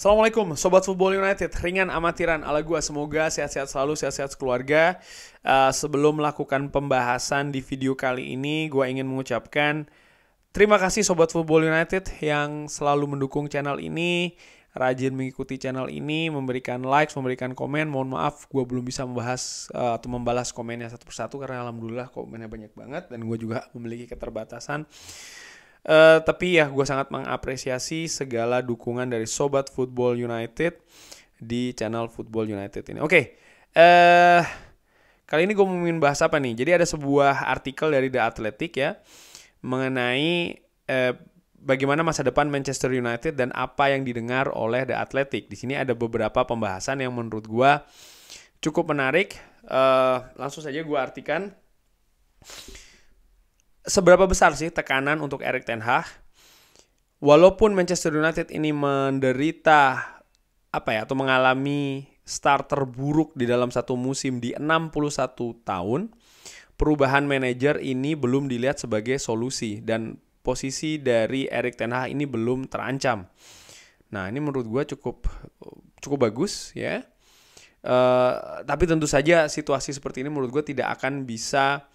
Assalamualaikum Sobat Football United Ringan amatiran ala gue Semoga sehat-sehat selalu, sehat-sehat keluarga uh, eh, Sebelum melakukan pembahasan di video kali ini gue ingin mengucapkan Terima kasih Sobat Football United Yang selalu mendukung channel ini Rajin mengikuti channel ini Memberikan like, memberikan komen Mohon maaf gue belum bisa membahas uh, Atau membalas komennya satu persatu Karena Alhamdulillah komennya banyak banget Dan gue juga memiliki keterbatasan Eh, tapi ya gue sangat mengapresiasi segala dukungan dari sobat Football United di channel Football United ini. Oke, okay. uh, eh, kali ini gue mau bahas apa nih? Jadi ada sebuah artikel dari The Athletic ya mengenai uh, bagaimana masa depan Manchester United dan apa yang didengar oleh The Athletic. Di sini ada beberapa pembahasan yang menurut gue cukup menarik. Uh, langsung saja gue artikan seberapa besar sih tekanan untuk Erik Ten Hag? Walaupun Manchester United ini menderita apa ya atau mengalami start terburuk di dalam satu musim di 61 tahun, perubahan manajer ini belum dilihat sebagai solusi dan posisi dari Erik Ten Hag ini belum terancam. Nah, ini menurut gue cukup cukup bagus ya. Uh, tapi tentu saja situasi seperti ini menurut gue tidak akan bisa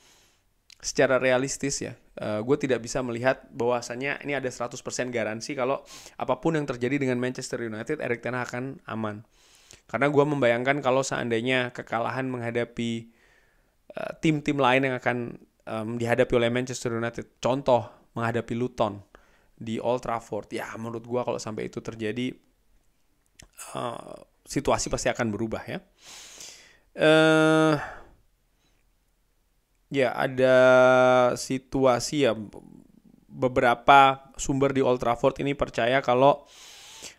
secara realistis ya, uh, eh, gue tidak bisa melihat bahwasannya ini ada 100% garansi kalau apapun yang terjadi dengan Manchester United, Erik Ten Hag akan aman. Karena gue membayangkan kalau seandainya kekalahan menghadapi eh, tim-tim uh, lain yang akan um, dihadapi oleh Manchester United, contoh menghadapi Luton di Old Trafford, ya menurut gue kalau sampai itu terjadi uh, situasi pasti akan berubah ya. Uh, ya ada situasi ya beberapa sumber di Old Trafford ini percaya kalau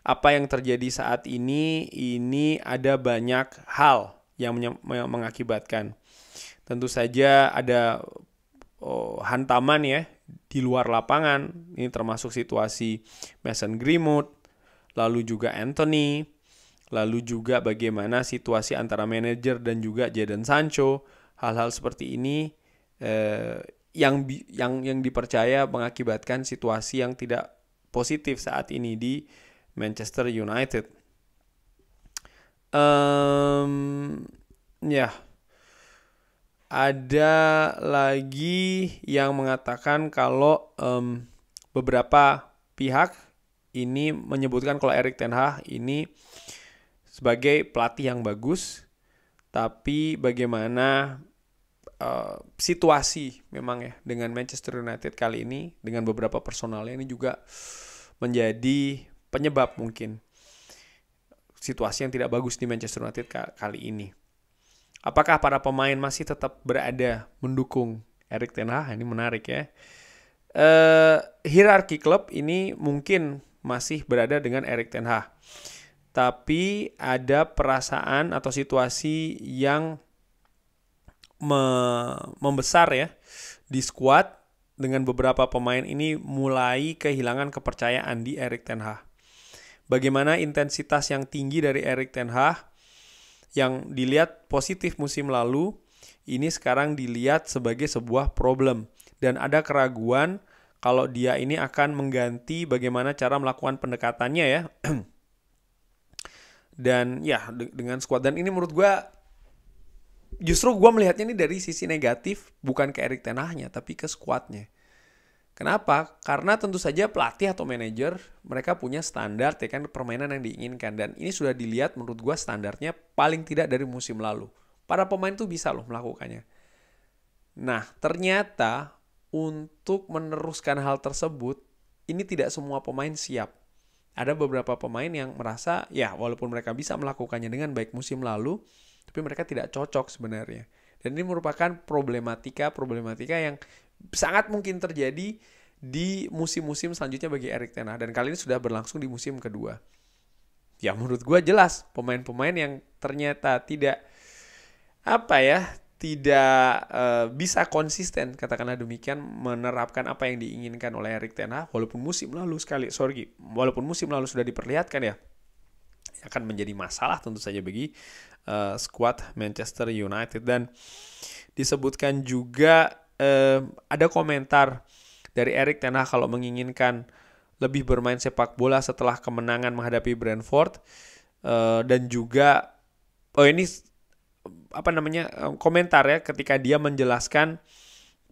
apa yang terjadi saat ini ini ada banyak hal yang mengakibatkan. Tentu saja ada oh, hantaman ya di luar lapangan. Ini termasuk situasi Mason Greenwood, lalu juga Anthony, lalu juga bagaimana situasi antara manajer dan juga Jadon Sancho. Hal-hal seperti ini eh, yang yang yang dipercaya mengakibatkan situasi yang tidak positif saat ini di Manchester United. Um, ya, yeah. ada lagi yang mengatakan kalau um, beberapa pihak ini menyebutkan kalau Erik Ten Hag ini sebagai pelatih yang bagus, tapi bagaimana Eh, situasi memang ya dengan Manchester United kali ini dengan beberapa personalnya ini juga menjadi penyebab mungkin situasi yang tidak bagus di Manchester United kali ini. Apakah para pemain masih tetap berada mendukung Erik Ten Hag? Ini menarik ya. Uh, hierarki klub ini mungkin masih berada dengan Erik Ten Hag. Tapi ada perasaan atau situasi yang me membesar ya di squad dengan beberapa pemain ini mulai kehilangan kepercayaan di Erik Ten Hag. Bagaimana intensitas yang tinggi dari Erik Ten Hag yang dilihat positif musim lalu ini sekarang dilihat sebagai sebuah problem dan ada keraguan kalau dia ini akan mengganti bagaimana cara melakukan pendekatannya ya. dan ya dengan squad dan ini menurut gue justru gue melihatnya ini dari sisi negatif bukan ke Erik Tenahnya tapi ke skuadnya Kenapa? Karena tentu saja pelatih atau manajer mereka punya standar ya kan permainan yang diinginkan dan ini sudah dilihat menurut gue standarnya paling tidak dari musim lalu. Para pemain tuh bisa loh melakukannya. Nah ternyata untuk meneruskan hal tersebut ini tidak semua pemain siap. Ada beberapa pemain yang merasa ya walaupun mereka bisa melakukannya dengan baik musim lalu, tapi mereka tidak cocok sebenarnya dan ini merupakan problematika problematika yang sangat mungkin terjadi di musim-musim selanjutnya bagi Erik Ten Hag dan kali ini sudah berlangsung di musim kedua. Ya menurut gue jelas pemain-pemain yang ternyata tidak apa ya tidak e, bisa konsisten katakanlah demikian menerapkan apa yang diinginkan oleh Erik Ten Hag walaupun musim lalu sekali sorry walaupun musim lalu sudah diperlihatkan ya akan menjadi masalah tentu saja bagi uh, eh, skuad Manchester United dan disebutkan juga uh, ada komentar dari Erik Ten Hag kalau menginginkan lebih bermain sepak bola setelah kemenangan menghadapi Brentford uh, dan juga oh ini apa namanya komentar ya ketika dia menjelaskan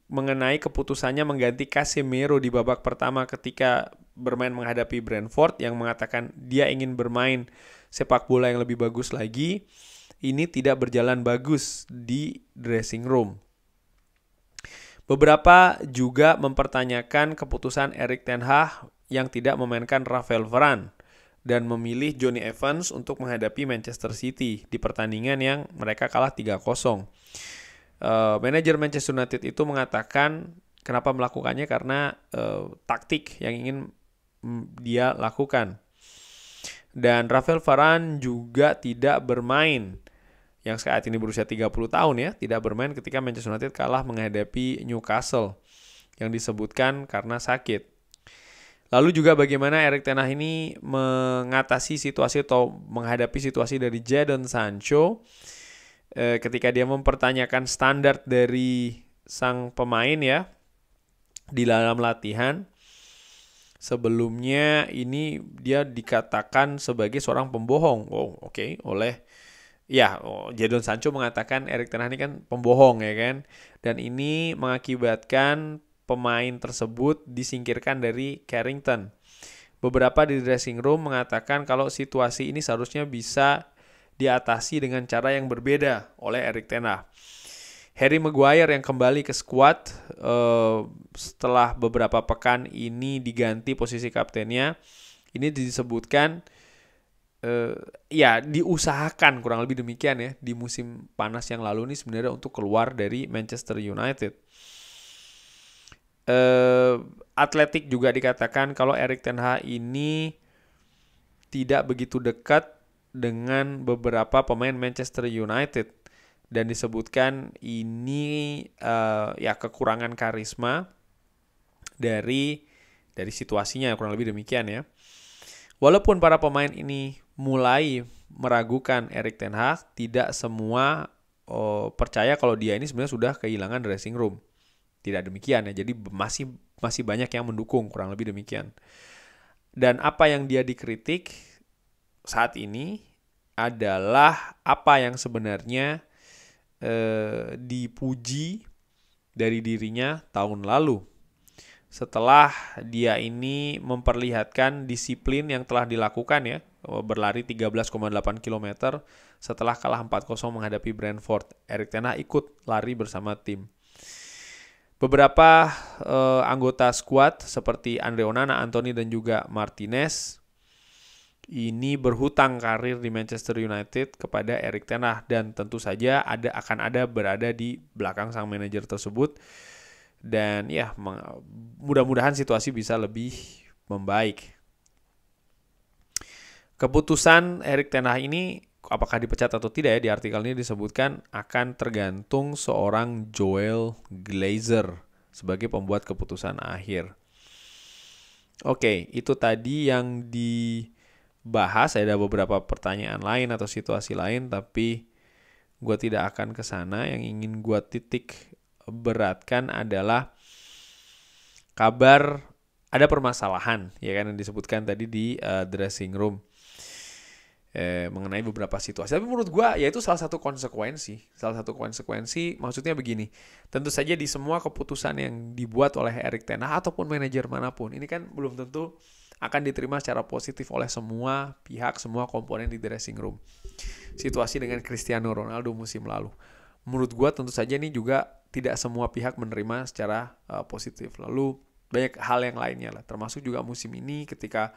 mengenai keputusannya mengganti Casemiro di babak pertama ketika bermain menghadapi Brentford yang mengatakan dia ingin bermain sepak bola yang lebih bagus lagi, ini tidak berjalan bagus di dressing room. Beberapa juga mempertanyakan keputusan Erik Ten Hag yang tidak memainkan Rafael Varane dan memilih Johnny Evans untuk menghadapi Manchester City di pertandingan yang mereka kalah 3-0. Uh, eh, Manajer Manchester United itu mengatakan kenapa melakukannya karena uh, taktik yang ingin mm, dia lakukan. Dan Rafael Varane juga tidak bermain yang saat ini berusia 30 tahun ya, tidak bermain ketika Manchester United kalah menghadapi Newcastle yang disebutkan karena sakit. Lalu juga bagaimana Erik Ten Hag ini mengatasi situasi atau menghadapi situasi dari Jadon Sancho eh, ketika dia mempertanyakan standar dari sang pemain ya di dalam latihan sebelumnya ini dia dikatakan sebagai seorang pembohong. Oh, oke, okay, oleh ya oh, Jadon Sancho mengatakan Erik Ten Hag ini kan pembohong ya kan. Dan ini mengakibatkan pemain tersebut disingkirkan dari Carrington. Beberapa di dressing room mengatakan kalau situasi ini seharusnya bisa diatasi dengan cara yang berbeda oleh Erik Ten Hag. Harry Maguire yang kembali ke skuad uh, eh, setelah beberapa pekan ini diganti posisi kaptennya. Ini disebutkan uh, ya diusahakan kurang lebih demikian ya di musim panas yang lalu ini sebenarnya untuk keluar dari Manchester United. Uh, eh, Atletik juga dikatakan kalau Erik Ten Hag ini tidak begitu dekat dengan beberapa pemain Manchester United dan disebutkan ini uh, ya kekurangan karisma dari dari situasinya kurang lebih demikian ya. Walaupun para pemain ini mulai meragukan Erik ten Hag, tidak semua oh, percaya kalau dia ini sebenarnya sudah kehilangan dressing room. Tidak demikian ya. Jadi masih masih banyak yang mendukung kurang lebih demikian. Dan apa yang dia dikritik saat ini adalah apa yang sebenarnya Eh, dipuji dari dirinya tahun lalu. Setelah dia ini memperlihatkan disiplin yang telah dilakukan ya, oh, berlari 13,8 km setelah kalah 4-0 menghadapi Brentford. Erik Ten ikut lari bersama tim. Beberapa uh, anggota squad seperti Andre Onana, Anthony dan juga Martinez ini berhutang karir di Manchester United kepada Erik Ten Hag dan tentu saja ada akan ada berada di belakang sang manajer tersebut dan ya mudah-mudahan situasi bisa lebih membaik. Keputusan Erik Ten Hag ini apakah dipecat atau tidak ya di artikel ini disebutkan akan tergantung seorang Joel Glazer sebagai pembuat keputusan akhir. Oke, itu tadi yang di bahas ada beberapa pertanyaan lain atau situasi lain tapi gue tidak akan ke sana yang ingin gue titik beratkan adalah kabar ada permasalahan ya kan yang disebutkan tadi di uh, dressing room eh, mengenai beberapa situasi. Tapi menurut gue ya itu salah satu konsekuensi. Salah satu konsekuensi maksudnya begini. Tentu saja di semua keputusan yang dibuat oleh Erik Tena ataupun manajer manapun. Ini kan belum tentu akan diterima secara positif oleh semua pihak, semua komponen di dressing room. Situasi dengan Cristiano Ronaldo musim lalu. Menurut gue tentu saja ini juga tidak semua pihak menerima secara uh, positif. Lalu banyak hal yang lainnya lah, termasuk juga musim ini ketika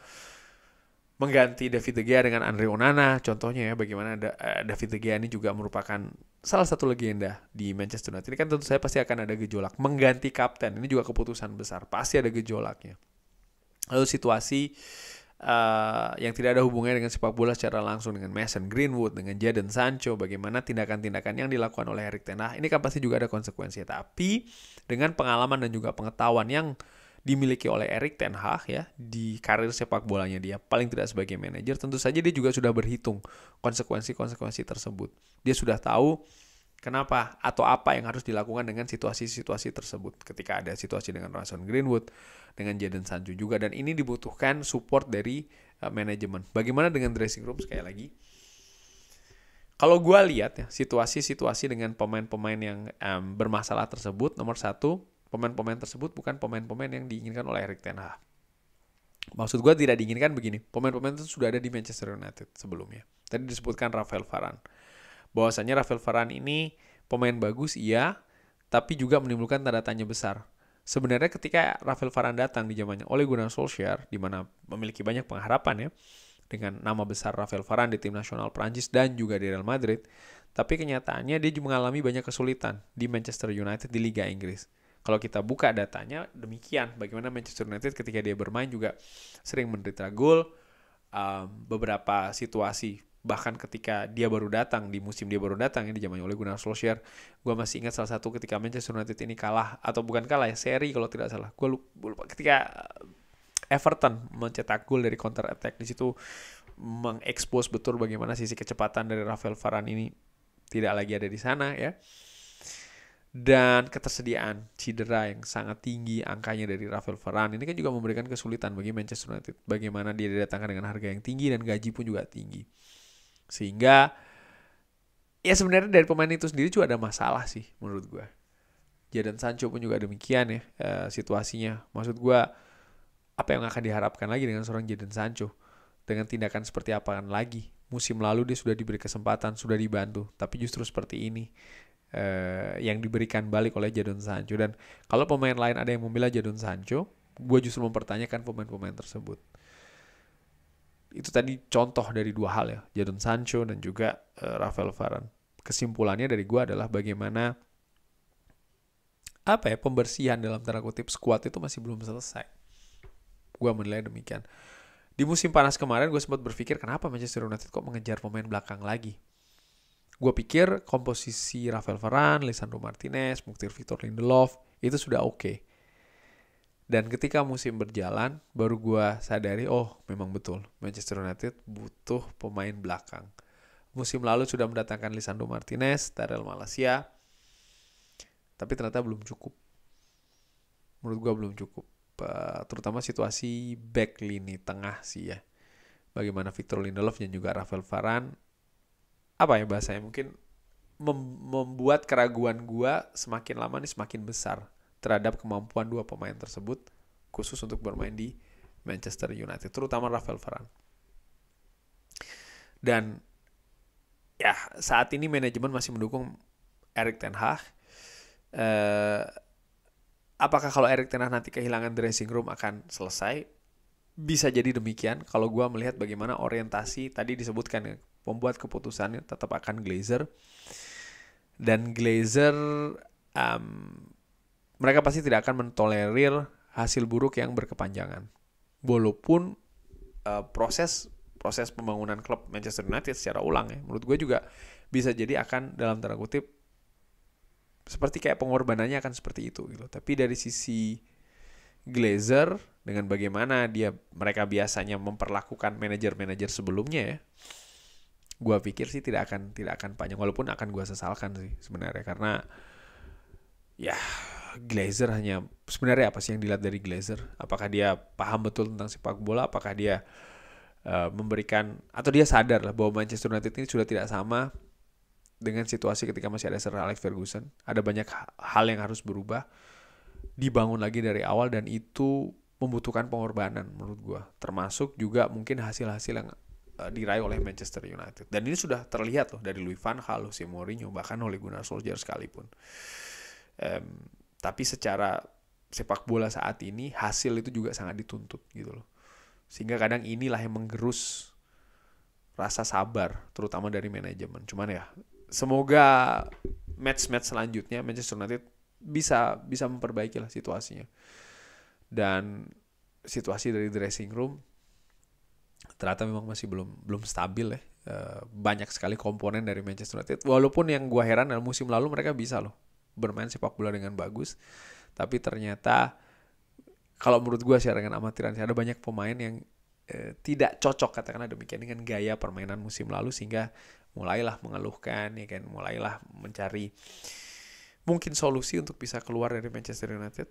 mengganti David De Gea dengan Andre Onana, contohnya ya bagaimana da eh, David De Gea ini juga merupakan salah satu legenda di Manchester United. Ini kan tentu saya pasti akan ada gejolak mengganti kapten. Ini juga keputusan besar, pasti ada gejolaknya lalu situasi uh, yang tidak ada hubungannya dengan sepak bola secara langsung dengan Mason Greenwood, dengan Jadon Sancho, bagaimana tindakan-tindakan yang dilakukan oleh Erik Ten Hag ini kan pasti juga ada konsekuensi. Tapi dengan pengalaman dan juga pengetahuan yang dimiliki oleh Erik Ten Hag ya di karir sepak bolanya dia paling tidak sebagai manajer tentu saja dia juga sudah berhitung konsekuensi-konsekuensi tersebut. Dia sudah tahu Kenapa atau apa yang harus dilakukan dengan situasi-situasi tersebut ketika ada situasi dengan Rason Greenwood, dengan Jadon Sancho juga dan ini dibutuhkan support dari uh, manajemen. Bagaimana dengan dressing room sekali lagi? Kalau gue lihat ya situasi-situasi dengan pemain-pemain yang um, bermasalah tersebut nomor satu pemain-pemain tersebut bukan pemain-pemain yang diinginkan oleh Erik Ten Hag. Maksud gue tidak diinginkan begini, pemain-pemain itu sudah ada di Manchester United sebelumnya. Tadi disebutkan Rafael Varane bahwasanya Rafael Varane ini pemain bagus iya, tapi juga menimbulkan tanda tanya besar. Sebenarnya ketika Rafael Varane datang di zamannya oleh Gunnar Solskjaer, di mana memiliki banyak pengharapan ya, dengan nama besar Rafael Varane di tim nasional Prancis dan juga di Real Madrid, tapi kenyataannya dia juga mengalami banyak kesulitan di Manchester United di Liga Inggris. Kalau kita buka datanya, demikian bagaimana Manchester United ketika dia bermain juga sering menderita gol, um, beberapa situasi bahkan ketika dia baru datang di musim dia baru datang ya di zamannya oleh Gunnar Solskjaer gue masih ingat salah satu ketika Manchester United ini kalah atau bukan kalah ya seri kalau tidak salah gue lupa, lupa ketika Everton mencetak gol dari counter attack di situ mengekspos betul bagaimana sisi kecepatan dari Rafael Varane ini tidak lagi ada di sana ya dan ketersediaan cedera yang sangat tinggi angkanya dari Rafael Varane ini kan juga memberikan kesulitan bagi Manchester United bagaimana dia didatangkan dengan harga yang tinggi dan gaji pun juga tinggi sehingga ya sebenarnya dari pemain itu sendiri juga ada masalah sih menurut gue. Jadon Sancho pun juga demikian ya eh, situasinya. Maksud gue apa yang akan diharapkan lagi dengan seorang Jadon Sancho? Dengan tindakan seperti apa lagi? Musim lalu dia sudah diberi kesempatan, sudah dibantu, tapi justru seperti ini eh, yang diberikan balik oleh Jadon Sancho. Dan kalau pemain lain ada yang membela Jadon Sancho, gue justru mempertanyakan pemain-pemain tersebut itu tadi contoh dari dua hal ya, Jadon Sancho dan juga uh, Rafael Varane. Kesimpulannya dari gue adalah bagaimana apa ya pembersihan dalam tanda kutip squad itu masih belum selesai. Gue menilai demikian. Di musim panas kemarin gue sempat berpikir kenapa Manchester United kok mengejar pemain belakang lagi. Gue pikir komposisi Rafael Varane, Lisandro Martinez, Muktir Victor Lindelof itu sudah oke. Okay. Dan ketika musim berjalan, baru gue sadari, oh memang betul, Manchester United butuh pemain belakang. Musim lalu sudah mendatangkan Lisandro Martinez, Tarel Malaysia, tapi ternyata belum cukup. Menurut gue belum cukup, eh, terutama situasi back lini tengah sih ya. Bagaimana Victor Lindelof dan juga Rafael Varane, apa ya bahasanya, mungkin membuat keraguan gue semakin lama nih semakin besar terhadap kemampuan dua pemain tersebut khusus untuk bermain di Manchester United, terutama Rafael Varane. Dan ya saat ini manajemen masih mendukung Erik Ten Hag. Eh, apakah kalau Erik Ten Hag nanti kehilangan dressing room akan selesai? Bisa jadi demikian kalau gue melihat bagaimana orientasi tadi disebutkan ya, pembuat keputusannya tetap akan Glazer dan Glazer um, mereka pasti tidak akan mentolerir hasil buruk yang berkepanjangan. Walaupun uh, proses proses pembangunan klub Manchester United secara ulang ya, menurut gue juga bisa jadi akan dalam tanda kutip seperti kayak pengorbanannya akan seperti itu gitu. Tapi dari sisi Glazer dengan bagaimana dia mereka biasanya memperlakukan manajer-manajer sebelumnya ya, gue pikir sih tidak akan tidak akan panjang walaupun akan gue sesalkan sih sebenarnya karena ya Glazer hanya sebenarnya apa sih yang dilihat dari Glazer? Apakah dia paham betul tentang sepak bola? Apakah dia uh, memberikan atau dia sadar lah bahwa Manchester United ini sudah tidak sama dengan situasi ketika masih ada Sir Alex Ferguson. Ada banyak hal yang harus berubah, dibangun lagi dari awal dan itu membutuhkan pengorbanan menurut gue. Termasuk juga mungkin hasil-hasil yang eh, diraih oleh Manchester United. Dan ini sudah terlihat loh dari Louis van Gaal, Jose Mourinho, bahkan oleh Gunnar Solskjaer sekalipun. Um, tapi secara sepak bola saat ini hasil itu juga sangat dituntut gitu loh. Sehingga kadang inilah yang menggerus rasa sabar terutama dari manajemen. Cuman ya semoga match-match selanjutnya Manchester United bisa bisa memperbaiki lah situasinya. Dan situasi dari dressing room ternyata memang masih belum belum stabil ya. Eh, banyak sekali komponen dari Manchester United. Walaupun yang gua heran dalam musim lalu mereka bisa loh bermain sepak bola dengan bagus tapi ternyata kalau menurut gue dengan amatiran sih ada banyak pemain yang e, tidak cocok katakanlah demikian dengan gaya permainan musim lalu sehingga mulailah mengeluhkan ya kan mulailah mencari mungkin solusi untuk bisa keluar dari Manchester United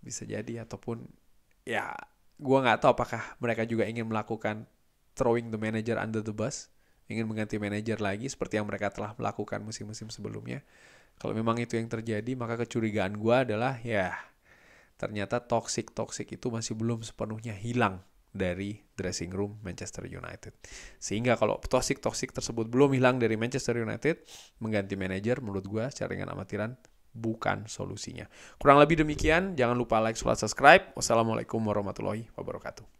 bisa jadi ataupun ya gue nggak tahu apakah mereka juga ingin melakukan throwing the manager under the bus ingin mengganti manajer lagi seperti yang mereka telah melakukan musim-musim sebelumnya. Kalau memang itu yang terjadi, maka kecurigaan gue adalah ya ternyata toxic-toxic itu masih belum sepenuhnya hilang dari dressing room Manchester United. Sehingga kalau toxic-toxic tersebut belum hilang dari Manchester United, mengganti manajer menurut gue secara dengan amatiran bukan solusinya. Kurang lebih demikian, jangan lupa like, subscribe. Wassalamualaikum warahmatullahi wabarakatuh.